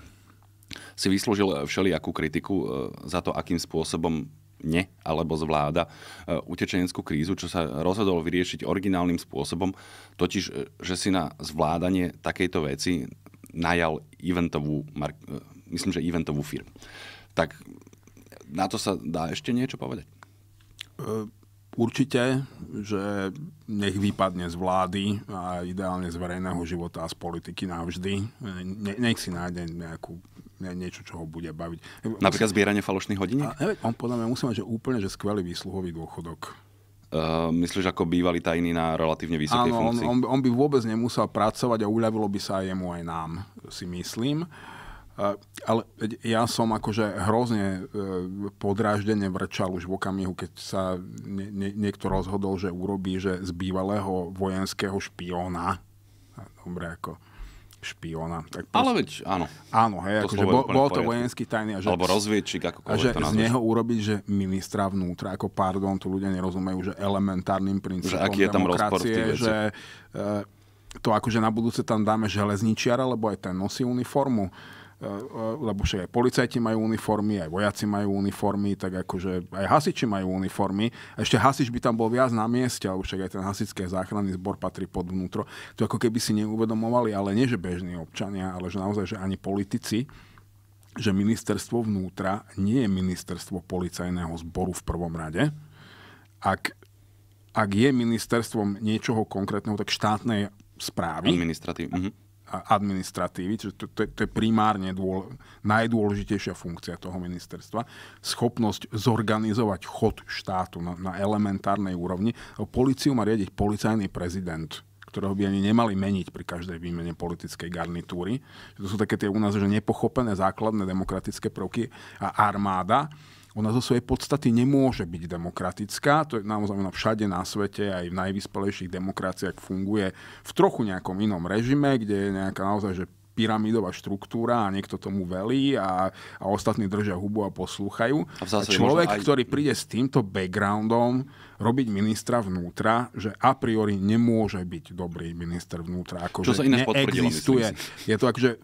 si vyslúžil eh, všelijakú kritiku eh, za to, akým spôsobom ne alebo zvláda eh, utečeneckú krízu, čo sa rozhodol vyriešiť originálnym spôsobom, totiž, že si na zvládanie takejto veci najal eventovú, myslím, že eventovú firmu. Tak na to sa dá ešte niečo povedať? Určite, že nech vypadne z vlády a ideálne z verejného života a z politiky navždy. Ne, nech si nájde nejakú niečo, čo ho bude baviť. Napríklad zbieranie falošných hodiniek? A, on podľa mňa musí mať že úplne že skvelý výsluhový dôchodok. Uh, myslíš, ako bývali tajní na relatívne vysokej Áno, funkcii? On, on, by vôbec nemusel pracovať a uľavilo by sa aj jemu, aj nám, si myslím. Uh, ale ja som akože hrozne uh, podráždene vrčal už v okamihu, keď sa nie, nie, niekto rozhodol, že urobí, že z bývalého vojenského špióna, dobre, ako špiona. Tak proste, Ale veď áno. Áno, hej, to akože bol, bol to vojenský tajný. A že, Alebo rozviečik, ako a že to nazveš. z neho urobiť, že ministra vnútra, ako pardon, tu ľudia nerozumejú, že elementárnym princípom že aký je tam demokracie, že e, to akože na budúce tam dáme železničiara, lebo aj ten nosí uniformu Eh, lebo však aj policajti majú uniformy, aj vojaci majú uniformy, tak akože aj hasiči majú uniformy. A ešte hasič by tam bol viac na mieste, alebo však aj ten hasičský záchranný zbor patrí pod vnútro. To ako keby si neuvedomovali, ale nie že bežní občania, ale že naozaj, že ani politici, že ministerstvo vnútra nie je ministerstvo policajného zboru v prvom rade. Ak, ak je ministerstvom niečoho konkrétneho, tak štátnej správy. Administratívy. Mhm administratívy, čiže to, to, to je primárne dôle, najdôležitejšia funkcia toho ministerstva, schopnosť zorganizovať chod štátu na, na elementárnej úrovni. Políciu má riadiť policajný prezident ktorého by ani nemali meniť pri každej výmene politickej garnitúry. To sú také tie u nás že nepochopené základné demokratické prvky a armáda ona zo svojej podstaty nemôže byť demokratická. To je naozaj ona všade na svete, aj v najvyspelejších demokraciách funguje v trochu nejakom inom režime, kde je nejaká naozaj že pyramidová štruktúra a niekto tomu velí a, a ostatní držia hubu a poslúchajú. A, a človek, aj... ktorý príde s týmto backgroundom robiť ministra vnútra, že a priori nemôže byť dobrý minister vnútra. Ako Čo sa iné neexistuje. Je to akože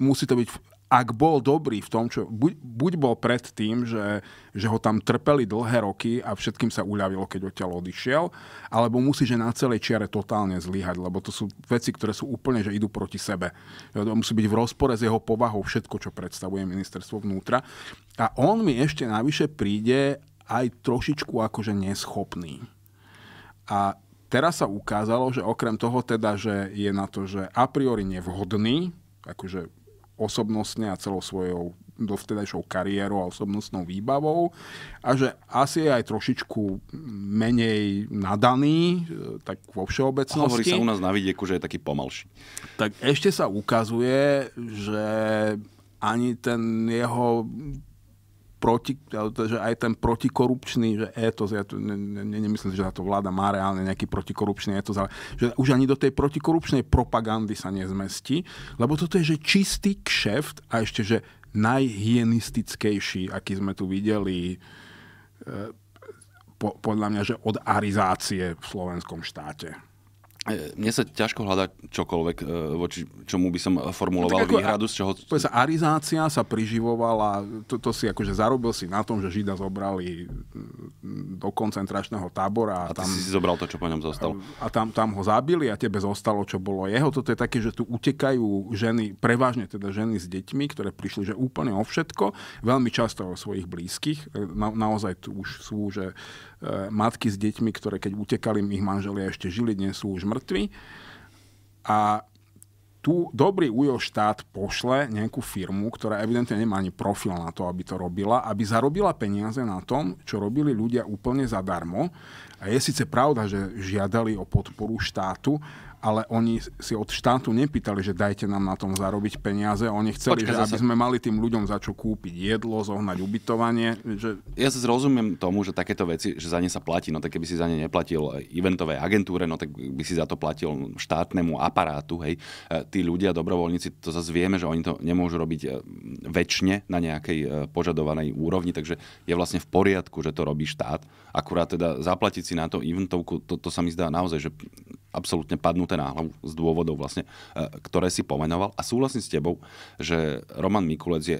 musí to byť ak bol dobrý v tom, čo... Buď, buď bol pred tým, že, že ho tam trpeli dlhé roky a všetkým sa uľavilo, keď odtiaľ odišiel, alebo musí, že na celej čiare totálne zlyhať, lebo to sú veci, ktoré sú úplne, že idú proti sebe. To musí byť v rozpore s jeho povahou všetko, čo predstavuje ministerstvo vnútra. A on mi ešte navyše príde aj trošičku akože neschopný. A teraz sa ukázalo, že okrem toho teda, že je na to, že a priori nevhodný, akože osobnostne a celou svojou dovtedajšou kariérou a osobnostnou výbavou a že asi je aj trošičku menej nadaný, e, tak vo všeobecnosti. Hovorí sa u nás na vidieku, že je taký pomalší. Tak ešte sa ukazuje, že ani ten jeho proti, že aj ten protikorupčný že etos, ja tu ne, ne, nemyslím, že táto vláda má reálne nejaký protikorupčný etos, ale že už ani do tej protikorupčnej propagandy sa nezmestí, lebo toto je že čistý kšeft a ešte, že najhienistickejší, aký sme tu videli, e, po, podľa mňa, že od arizácie v slovenskom štáte. E, mne sa ťažko hľadať čokoľvek, e, voči čomu by som e, formuloval no, výhradu, z čoho... Sa, arizácia sa priživovala, to, to si akože zarobil si na tom, že Žida zobrali mm, do koncentračného tábora. A, a tam, si zobral to, čo po ňom zostalo. A tam, tam ho zabili a tebe zostalo, čo bolo jeho. Toto je také, že tu utekajú ženy, prevažne teda ženy s deťmi, ktoré prišli že úplne o všetko, veľmi často o svojich blízkych. Na, naozaj tu už sú, že E, matky s deťmi, ktoré keď utekali, ich manželia ešte žili, dnes sú už mŕtvi. A tu dobrý ujo štát pošle nejakú firmu, ktorá evidentne nemá ani profil na to, aby to robila, aby zarobila peniaze na tom, čo robili ľudia úplne zadarmo. A je síce pravda, že žiadali o podporu štátu, ale oni si od štátu nepýtali, že dajte nám na tom zarobiť peniaze, oni chceli, Počkej, že zase. aby sme mali tým ľuďom za čo kúpiť jedlo, zohnať ubytovanie. Že... Ja sa zrozumiem tomu, že takéto veci, že za ne sa platí, no tak keby si za ne neplatil eh, eventové agentúre, no tak by si za to platil štátnemu aparátu, hej. Eh, tí ľudia, dobrovoľníci, to zase vieme, že oni to nemôžu robiť eh, väčšine na nejakej požadovanej úrovni, takže je vlastne v poriadku, že to robí štát. Akurát teda zaplatiť si na to eventovku, to, to sa mi zdá naozaj, že absolútne padnuté na hlavu z dôvodov vlastne, e, ktoré si pomenoval. A súhlasím s tebou, že Roman Mikulec je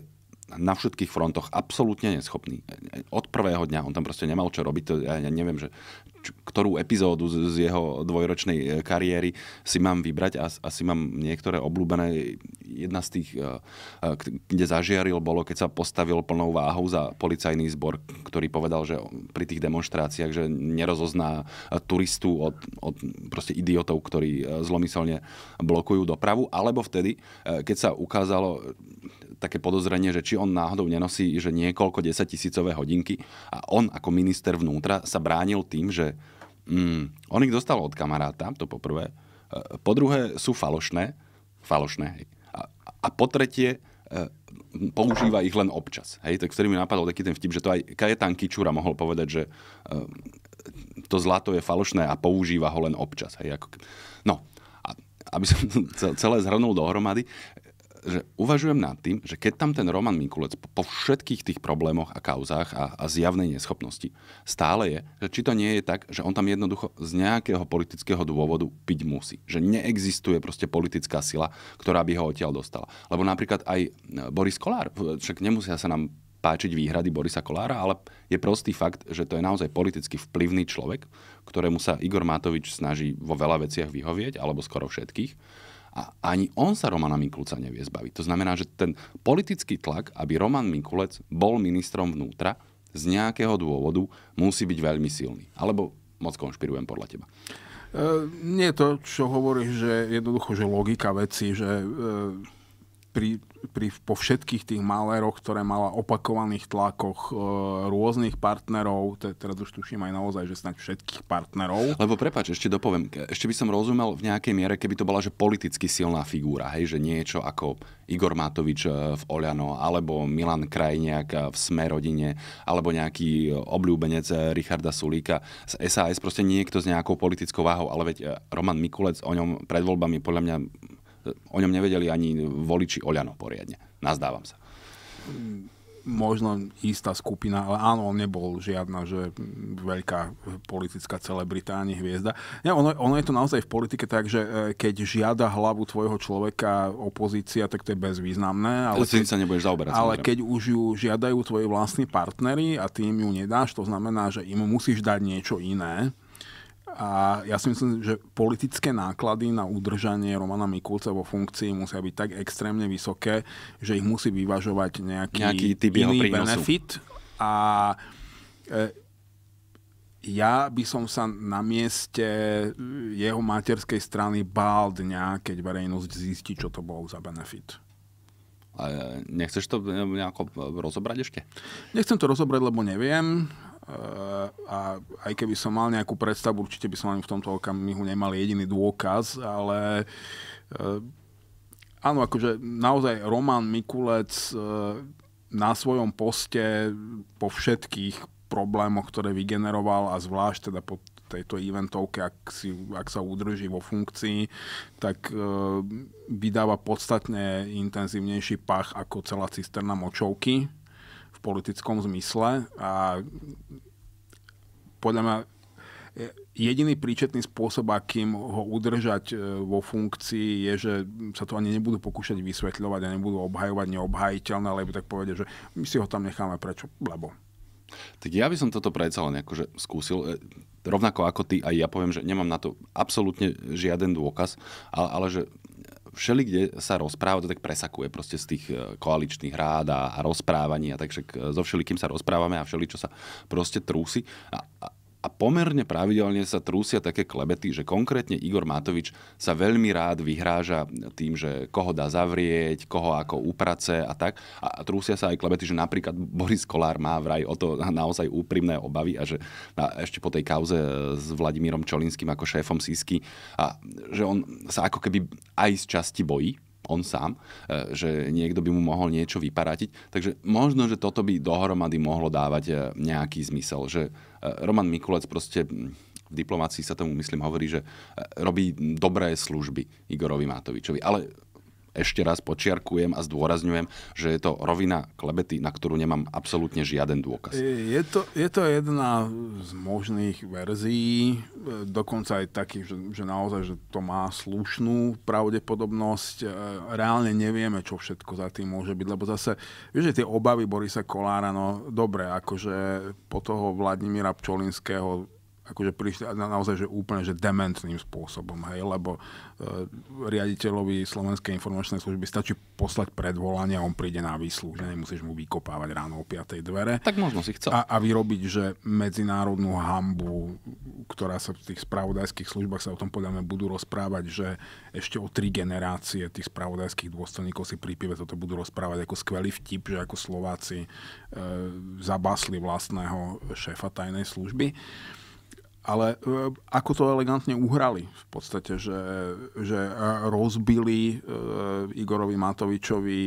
na všetkých frontoch absolútne neschopný. E, e, od prvého dňa on tam proste nemal čo robiť. To ja neviem, že ktorú epizódu z, jeho dvojročnej e, kariéry si mám vybrať a asi mám niektoré obľúbené. Jedna z tých, e, e, kde zažiaril, bolo, keď sa postavil plnou váhou za policajný zbor, ktorý povedal, že pri tých demonstráciách, že nerozozná turistu od, od proste idiotov, ktorí zlomyselne blokujú dopravu, alebo vtedy, keď sa ukázalo, také podozrenie, že či on náhodou nenosí že niekoľko desaťtisícové hodinky a on ako minister vnútra sa bránil tým, že mm, on ich dostal od kamaráta, to poprvé, e, po druhé sú falošné, falošné, hej. A, a po tretie, e, používa ich len občas. Hej, tak ktorý mi napadol taký ten vtip, že to aj Kajetán Kičura mohol povedať, že e, to zlato je falošné a používa ho len občas. Hej, ako... No, a aby som celé zhrnul dohromady, že uvažujem nad tým, že keď tam ten Roman Mikulec po všetkých tých problémoch a kauzách a, a zjavnej neschopnosti stále je, že či to nie je tak, že on tam jednoducho z nejakého politického dôvodu piť musí. Že neexistuje proste politická sila, ktorá by ho odtiaľ dostala. Lebo napríklad aj e, Boris Kolár, však nemusia sa nám páčiť výhrady Borisa Kolára, ale je prostý fakt, že to je naozaj politicky vplyvný človek, ktorému sa Igor Matovič snaží vo veľa veciach vyhovieť, alebo skoro všetkých a ani on sa Romana Mikulca nevie zbaviť. To znamená, že ten politický tlak, aby Roman Mikulec bol ministrom vnútra, z nejakého dôvodu musí byť veľmi silný. Alebo moc konšpirujem podľa teba. E, nie to, čo hovoríš, že jednoducho, že logika veci, že e, pri pri, po všetkých tých maléroch, ktoré mala opakovaných tlakoch e, rôznych partnerov, te, teraz už tuším aj naozaj, že snáď všetkých partnerov. Lebo prepáč, ešte dopoviem, e, ešte by som rozumel v nejakej miere, keby to bola že politicky silná figúra, hej, že niečo ako Igor Matovič e, v Oľano, alebo Milan Krajniak e, v Smerodine, alebo nejaký obľúbenec Richarda Sulíka z SAS, proste niekto s nejakou politickou váhou, ale veď Roman Mikulec o ňom pred voľbami podľa mňa o ňom nevedeli ani voliči Oľano poriadne. Nazdávam sa. Možno istá skupina, ale áno, on nebol žiadna, že veľká politická celebrita ani hviezda. Nie, ono, ono je to naozaj v politike tak, že e, keď žiada hlavu tvojho človeka opozícia, tak to je bezvýznamné. Ale, keď, sa nebudeš zaoberať, ale keď už ju žiadajú tvoji vlastní partnery a tým ju nedáš, to znamená, že im musíš dať niečo iné, a ja si myslím, že politické náklady na udržanie Romana Mikulca vo funkcii musia byť tak extrémne vysoké, že ich musí vyvažovať nejaký, nejaký iný benefit. A e, ja by som sa na mieste jeho materskej strany bál dňa, keď verejnosť zistí, čo to bol za benefit. A e, nechceš to e, nejako e, rozobrať ešte? Nechcem to rozobrať, lebo neviem. Eh, a aj keby som mal nejakú predstavu, určite by som ani v tomto okamihu nemal jediný dôkaz, ale eh, áno, akože naozaj Roman Mikulec eh, na svojom poste po všetkých problémoch, ktoré vygeneroval a zvlášť teda po tejto eventovke, ak, si, ak sa udrží vo funkcii, tak e, vydáva podstatne intenzívnejší pach ako celá cisterna močovky v politickom zmysle a podľa mňa e, jediný príčetný spôsob, akým ho udržať e, vo funkcii, je, že sa to ani nebudú pokúšať vysvetľovať a nebudú obhajovať neobhajiteľné, lebo tak povedia, že my si ho tam necháme prečo, lebo. Tak ja by som toto predsa len akože skúsil. E, rovnako ako ty, aj ja poviem, že nemám na to absolútne žiaden dôkaz, ale, ale že všeli, kde sa rozpráva, to tak presakuje proste z tých e, koaličných rád a, a rozprávaní a tak však so e, všelikým sa rozprávame a všeli, čo sa proste trúsi. A, a a pomerne pravidelne sa trúsia také klebety, že konkrétne Igor Matovič sa veľmi rád vyhráža tým, že koho dá zavrieť, koho ako uprace a tak. A trúsia sa aj klebety, že napríklad Boris Kolár má vraj o to naozaj úprimné obavy a že a ešte po tej kauze s Vladimírom Čolinským ako šéfom Sisky a že on sa ako keby aj z časti bojí on sám, e, že niekto by mu mohol niečo vyparatiť. Takže možno, že toto by dohromady mohlo dávať e, nejaký zmysel, že Roman Mikulec proste hm, v diplomácii sa tomu, myslím, hovorí, že eh, robí dobré služby Igorovi Matovičovi. Ale ešte raz počiarkujem a zdôrazňujem, že je to rovina klebety, na ktorú nemám absolútne žiaden dôkaz. Je to, je to jedna z možných verzií, e, dokonca aj takých, že, že naozaj že to má slušnú pravdepodobnosť. E, reálne nevieme, čo všetko za tým môže byť, lebo zase, vieš, že tie obavy Borisa Kolára, no dobre, akože po toho Vladimíra Pčolinského akože prišli na, naozaj že úplne že dementným spôsobom, hej, lebo e, riaditeľovi Slovenskej informačnej služby stačí poslať predvolanie a on príde na výsluh, že nemusíš mu vykopávať ráno o 5. dvere. Tak možno si chcel. A, a vyrobiť, že medzinárodnú hambu, ktorá sa v tých spravodajských službách sa o tom podľa mňa budú rozprávať, že ešte o tri generácie tých spravodajských dôstojníkov si prípive toto budú rozprávať ako skvelý vtip, že ako Slováci e, zabásli vlastného šéfa tajnej služby ale e, ako to elegantne uhrali v podstate, že, že e, rozbili e, Igorovi Matovičovi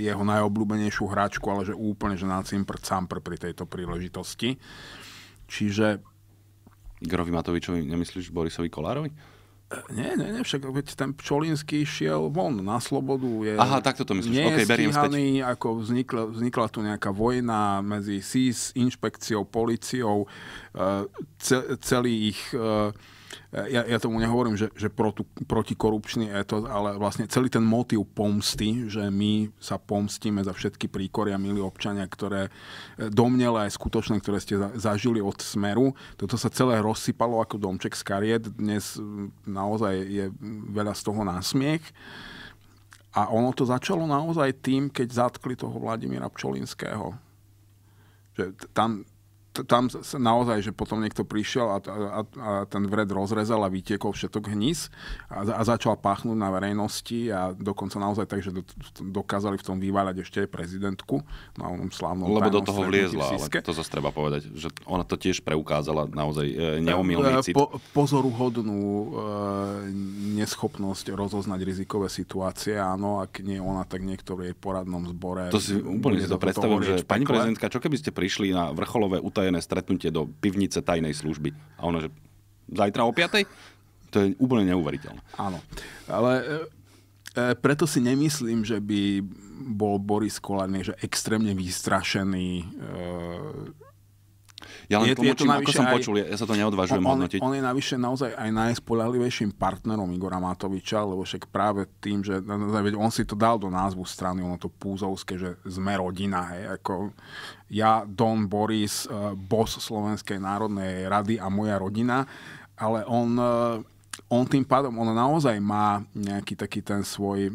jeho najobľúbenejšiu hráčku, ale že úplne, že na cimpr campr pri tejto príležitosti. Čiže... Igorovi Matovičovi nemyslíš Borisovi Kolárovi? Nie, nie, nie, však veď ten Pčolinský šiel von na slobodu. Je, Aha, takto to myslíš. Nie okay, beriem stíhaný, späť. ako vznikla, vznikla tu nejaká vojna medzi SIS, inšpekciou, policiou, eh, ce, celý ich... E, E, ja, ja tomu nehovorím, že, že protu, protikorupčný to, ale vlastne celý ten motív pomsty, že my sa pomstíme za všetky príkoria, milí občania, ktoré e, domnele aj skutočné, ktoré ste zažili od smeru. Toto sa celé rozsypalo ako domček z kariet. Dnes mm, naozaj je mm, veľa z toho násmiech. A ono to začalo naozaj tým, keď zatkli toho Vladimíra Pčolinského. Že tam tam naozaj, že potom niekto prišiel a, a, a ten vred rozrezal a vytiekol všetok hníz a, a začal páchnuť na verejnosti a dokonca naozaj tak, že do, dokázali v tom vyváľať ešte aj prezidentku na onom slávnom Lebo do toho vliezla, ale to zase treba povedať, že ona to tiež preukázala naozaj e, neomilný e, e, cit. Po, pozoruhodnú e, neschopnosť rozoznať rizikové situácie, áno, ak nie ona, tak niekto v jej poradnom zbore. To si úplne si to predstavujem, že pani prezidentka, čo keby ste prišli na vrcholové utajené utajené stretnutie do pivnice tajnej služby. A ono, že zajtra o 5. To je úplne neuveriteľné. Áno. Ale e, e, preto si nemyslím, že by bol Boris Kolárny že extrémne vystrašený e, ja len je, tlmočím, je ako som aj, počul, ja sa to neodvážujem on, hodnotiť. On je navyše naozaj aj najspolahlivejším partnerom Igora Matoviča, lebo však práve tým, že no, no, on si to dal do názvu strany, ono to púzovské, že sme rodina, hej, ako ja, Don Boris, e, boss Slovenskej národnej rady a moja rodina, ale on e, on tým pádom, on naozaj má nejaký taký ten svoj e,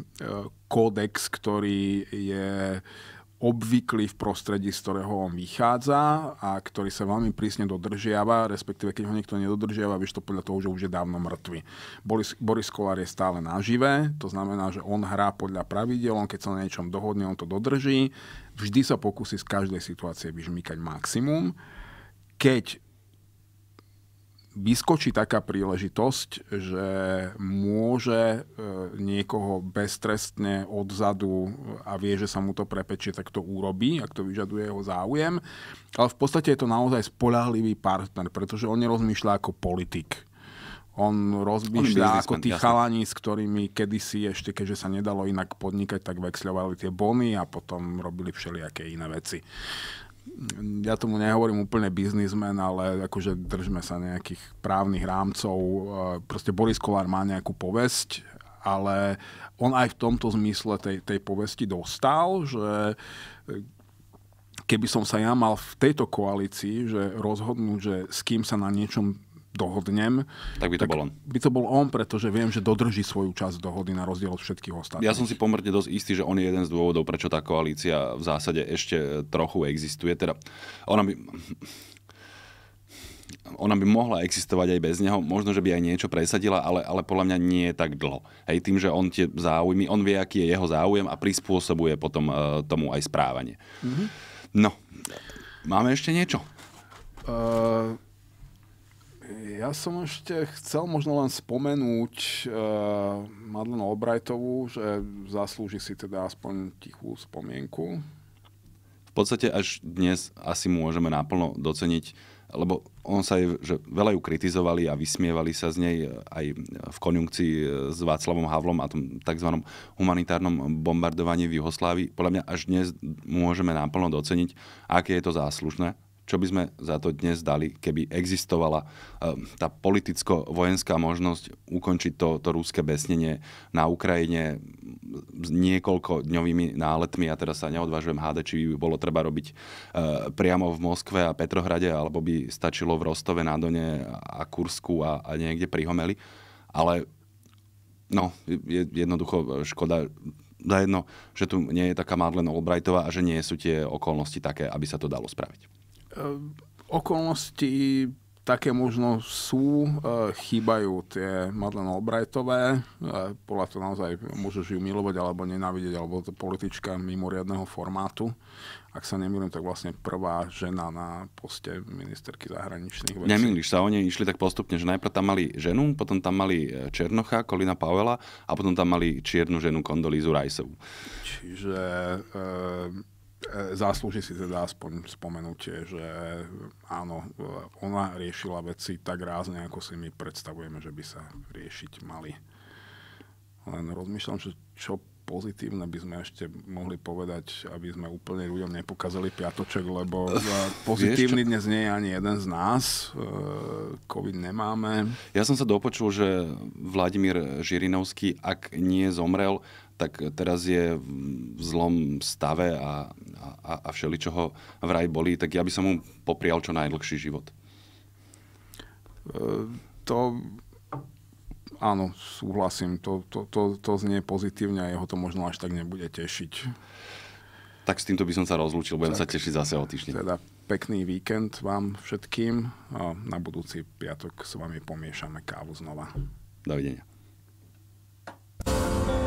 kódex, ktorý je uh, obvyklý v prostredí, z ktorého on vychádza a ktorý sa veľmi prísne dodržiava, respektíve keď ho niekto nedodržiava, vieš to podľa toho, že už je dávno mŕtvy. Boris, Boris Kolár je stále nažive, to znamená, že on hrá podľa pravidel, on keď sa na niečom dohodne, on to dodrží, vždy sa pokusí z každej situácie vyžmýkať maximum. Keď vyskočí taká príležitosť, že môže e, niekoho beztrestne odzadu a vie, že sa mu to prepečie, tak to urobí, ak to vyžaduje jeho záujem. Ale v podstate je to naozaj spolahlivý partner, pretože on nerozmýšľa ako politik. On rozmýšľa on ako tí chalani, s ktorými kedysi ešte, keďže sa nedalo inak podnikať, tak vexľovali tie bony a potom robili všelijaké iné veci ja tomu nehovorím úplne biznismen, ale akože držme sa nejakých právnych rámcov. E, proste Boris Kolár má nejakú povesť, ale on aj v tomto zmysle tej, tej povesti dostal, že e, keby som sa ja mal v tejto koalícii že rozhodnúť, že s kým sa na niečom dohodnem, tak by to tak bol on. By to bol on, pretože viem, že dodrží svoju časť dohody na rozdiel od všetkých ostatných. Ja som si pomerne dosť istý, že on je jeden z dôvodov, prečo tá koalícia v zásade ešte e, trochu existuje. Teda ona by ona by mohla existovať aj bez neho, možno, že by aj niečo presadila, ale, ale podľa mňa nie je tak dlho. Hej, tým, že on tie záujmy, on vie, aký je jeho záujem a prispôsobuje potom e, tomu aj správanie. Mm-hmm. No, máme ešte niečo? Uh ja som ešte chcel možno len spomenúť uh, Madlenu Obrajtovú, že zaslúži si teda aspoň tichú spomienku. V podstate až dnes asi môžeme naplno doceniť, lebo on sa je, že veľa ju kritizovali a vysmievali sa z nej eh, aj v konjunkcii eh, s Václavom Havlom a tom tzv. humanitárnom bombardovaní v Juhoslávii. Podľa mňa až dnes môžeme naplno doceniť, aké je to záslužné čo by sme za to dnes dali, keby existovala ehm, tá politicko-vojenská možnosť ukončiť to, to rúske besnenie na Ukrajine s niekoľkodňovými náletmi. Ja teraz sa neodvážujem hádať, či by bolo treba robiť e, priamo v Moskve a Petrohrade, alebo by stačilo v Rostove na Done a Kursku a, a niekde pri Homeli. Ale no, je jednoducho škoda za jedno, že tu nie je taká Madeleine Albrightová a že nie sú tie okolnosti také, aby sa to dalo spraviť. Ehm, okolnosti také možno sú, ehm, chýbajú tie Madeleine Albrightové, ehm, podľa to naozaj môžeš ju milovať alebo nenávidieť, alebo to politička mimoriadného formátu. Ak sa nemýlim, tak vlastne prvá žena na poste ministerky zahraničných vecí. Nemýliš sa, oni išli tak postupne, že najprv tam mali ženu, potom tam mali e, Černocha, Kolina Pavela a potom tam mali čiernu ženu Kondolízu Rajsovú. Čiže e E, Zaslúži si teda aspoň spomenutie, že áno, ona riešila veci tak rázne, ako si my predstavujeme, že by sa riešiť mali. Len rozmýšľam, že čo pozitívne by sme ešte mohli povedať, aby sme úplne ľuďom nepokazali piatoček, lebo pozitívny dnes nie je ani jeden z nás. E, COVID nemáme. Ja som sa dopočul, že Vladimír Žirinovský, ak nie zomrel, tak teraz je v zlom stave a, a, a ho vraj boli, tak ja by som mu poprial čo najdlhší život. E, to áno, súhlasím, to, to, to, to znie pozitívne a jeho to možno až tak nebude tešiť. Tak s týmto by som sa rozlúčil, budem tak, sa tešiť zase o týždeň. Teda pekný víkend vám všetkým a na budúci piatok s vami pomiešame kávu znova. Dovidenia. thank you